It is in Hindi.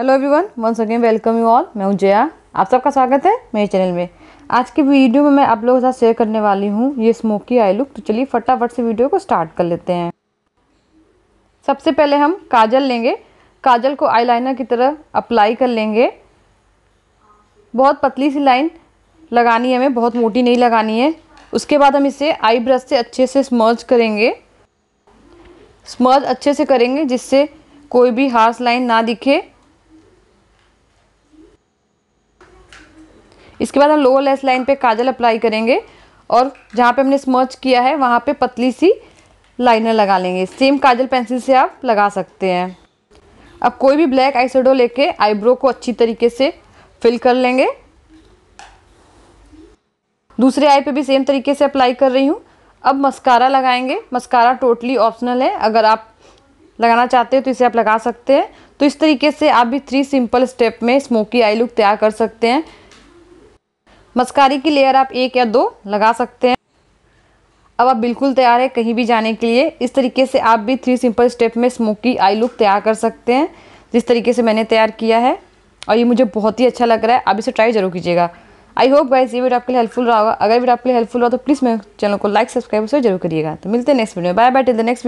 hello everyone once again welcome you all मैं हूं जया आप सबका स्वागत है मेरे चैनल में आज की वीडियो में मैं आप लोगों के साथ शेयर करने वाली हूं ये स्मोकी आई लुक तो चलिए फटाफट से वीडियो को स्टार्ट कर लेते हैं सबसे पहले हम काजल लेंगे काजल को आईलाइनर की तरह अप्लाई कर लेंगे बहुत पतली सी लाइन लगानी है हमें बहुत मोटी नहीं लगानी है उसके बाद हम इसे आई ब्रश से अच्छे से स्मर्ज करेंगे स्मर्ज अच्छे से करेंगे जिससे कोई भी हार्स लाइन ना दिखे इसके बाद हम लोअर लेस लाइन पे काजल अप्लाई करेंगे और जहाँ पे हमने स्मर्च किया है वहाँ पे पतली सी लाइनर लगा लेंगे सेम काजल पेंसिल से आप लगा सकते हैं अब कोई भी ब्लैक आई शेडो लेके आईब्रो को अच्छी तरीके से फिल कर लेंगे दूसरे आई पे भी सेम तरीके से अप्लाई कर रही हूँ अब मस्कारा लगाएंगे मस्कारा टोटली ऑप्शनल है अगर आप लगाना चाहते हो तो इसे आप लगा सकते हैं तो इस तरीके से आप भी थ्री सिंपल स्टेप में स्मोकी आई लुक तैयार कर सकते हैं मस्कारी की लेयर आप एक या दो लगा सकते हैं अब आप बिल्कुल तैयार है कहीं भी जाने के लिए इस तरीके से आप भी थ्री सिंपल स्टेप में स्मोकी आई लुक तैयार कर सकते हैं जिस तरीके से मैंने तैयार किया है और ये मुझे बहुत ही अच्छा लग रहा है आप इसे ट्राई जरूर कीजिएगा आई होप गाइस ये वीडियो आपके लिए हेल्पफुल रहा होगा अगर वीडियो आपके लिए हेल्पफुल रहा तो प्लीज़ मेरे चैनल को लाइक सब्सक्राइब से जरूर करिएगा तो मिलते हैं next video bye bye till the next